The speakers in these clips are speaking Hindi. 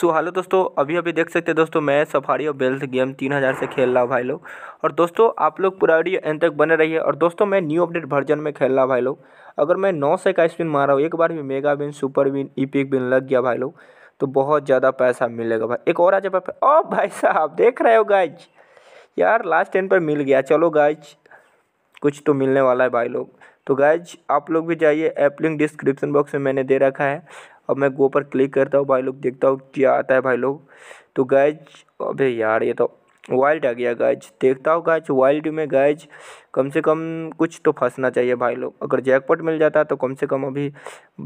सो हेलो दोस्तों अभी अभी देख सकते हैं दोस्तों मैं सफारी और बेल्थ गेम तीन हज़ार से खेल रहा हूँ भाई लोग और दोस्तों आप लोग पूरा वीडियो एंड तक बने रहिए और दोस्तों मैं न्यू अपडेट वर्जन में खेल रहा भाई लोग अगर मैं नौ से का स्पिन मारा हूँ एक बार भी mega win super win epic win लग गया भाई लोग तो बहुत ज़्यादा पैसा मिलेगा भाई एक और आ जाए ओ भाई साहब देख रहे हो गाइज यार लास्ट टेन पर मिल गया चलो गाइज कुछ तो मिलने वाला है भाई लोग तो गाइज आप लोग भी जाइए ऐप लिंक डिस्क्रिप्शन बॉक्स में मैंने दे रखा है अब मैं गो पर क्लिक करता हूँ भाई लोग देखता हूँ क्या आता है भाई लोग तो गैज अबे यार ये तो वाइल्ड आ गया गैज देखता हूँ गैज वाइल्ड में गैज कम से कम कुछ तो फंसना चाहिए भाई लोग अगर जैकपॉट मिल जाता तो कम से कम अभी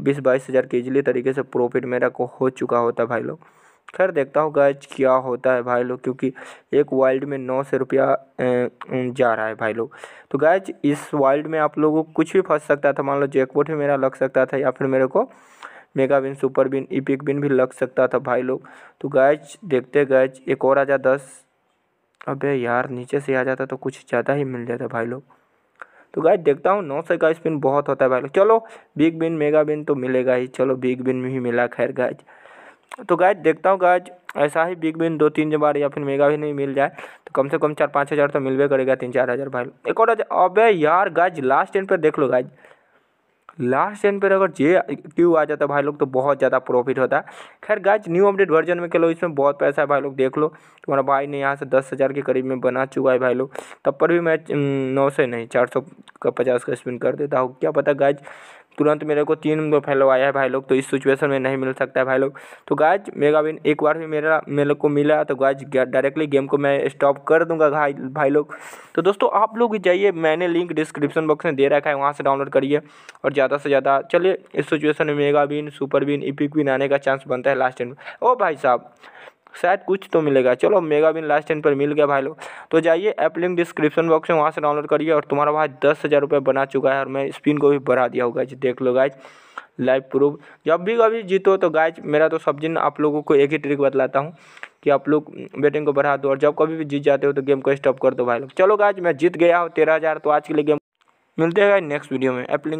बीस बाईस हज़ार के इजली तरीके से प्रॉफिट मेरा को हो चुका होता भाई लोग खैर देखता हूँ गैज क्या होता है भाई लोग क्योंकि एक वाइल्ड में नौ सौ रुपया जा रहा है भाई लोग तो गैज इस वाइल्ड में आप लोगों को कुछ भी फंस सकता था मान लो जैकपॉट ही मेरा लग सकता था या फिर मेरे को mega win super win epic win भी लग सकता था भाई लोग तो गैच देखते गैच एक और आ जा दस अबे यार नीचे से आ जाता तो कुछ ज़्यादा ही मिल जाता भाई लोग तो गाइज देखता हूँ नौ सौ का स्पिन बहुत होता है भाई लोग चलो बिग बिन मेगा बिन तो मिलेगा ही चलो बिग बिन में ही मिला खैर गाइज तो गाइज देखता हूँ गाइज ऐसा ही बिग बिन दो तीन बार या फिर मेगा भी नहीं मिल जाए तो कम से कम चार पाँच हज़ार तो मिलवे करेगा तीन चार हज़ार भाई एक और अबे यार गाइज लास्ट टेन पर देख लो गाइज लास्ट टेन पर अगर जे क्यू आ जाता भाई लोग तो बहुत ज़्यादा प्रॉफिट होता है खैर गाइज न्यू अपडेट वर्जन में खेलो इसमें बहुत पैसा है भाई लोग देख लो तुम्हारा भाई ने यहाँ से दस हज़ार के करीब में बना चुका है भाई लोग तब पर भी मैं नौ से नहीं चार सौ का पचास का स्पिन कर देता हूँ क्या पता गाइज तुरंत मेरे को तीन दो फैलवाया है भाई लोग तो इस सिचुएशन में नहीं मिल सकता है भाई लोग तो गाज मेगा विन एक बार भी मेरा मेरे को मिला तो गाज डायरेक्टली गेम को मैं स्टॉप कर दूंगा भाई भाई लोग तो दोस्तों आप लोग जाइए मैंने लिंक डिस्क्रिप्शन बॉक्स में दे रखा है वहाँ से डाउनलोड करिए और ज़्यादा से ज़्यादा चलिए इस सिचुएशन में mega win super win epic win आने का चांस बनता है लास्ट टाइम ओ भाई साहब शायद कुछ तो मिलेगा चलो मेगा बिन लास्ट टेन पर मिल गया भाई लोग तो जाइए ऐप लिंक डिस्क्रिप्शन बॉक्स में वहाँ से डाउनलोड करिए और तुम्हारा भाई दस हज़ार रुपये बना चुका है और मैं स्पिन को भी बढ़ा दिया होगा जी देख लो गाइज लाइव प्रूफ जब भी कभी जीतो तो गाइज मेरा तो सब दिन आप लोगों को एक ही ट्रिक बतलाता हूँ कि आप लोग बैटिंग को बढ़ा दो और जब कभी भी जीत जाते हो तो गेम को स्टॉप कर दो भाई लोग चलो गाइज मैं जीत गया हूँ तेरह हज़ार तो आज के लिए गेम मिलते हैं नेक्स्ट वीडियो में ऐप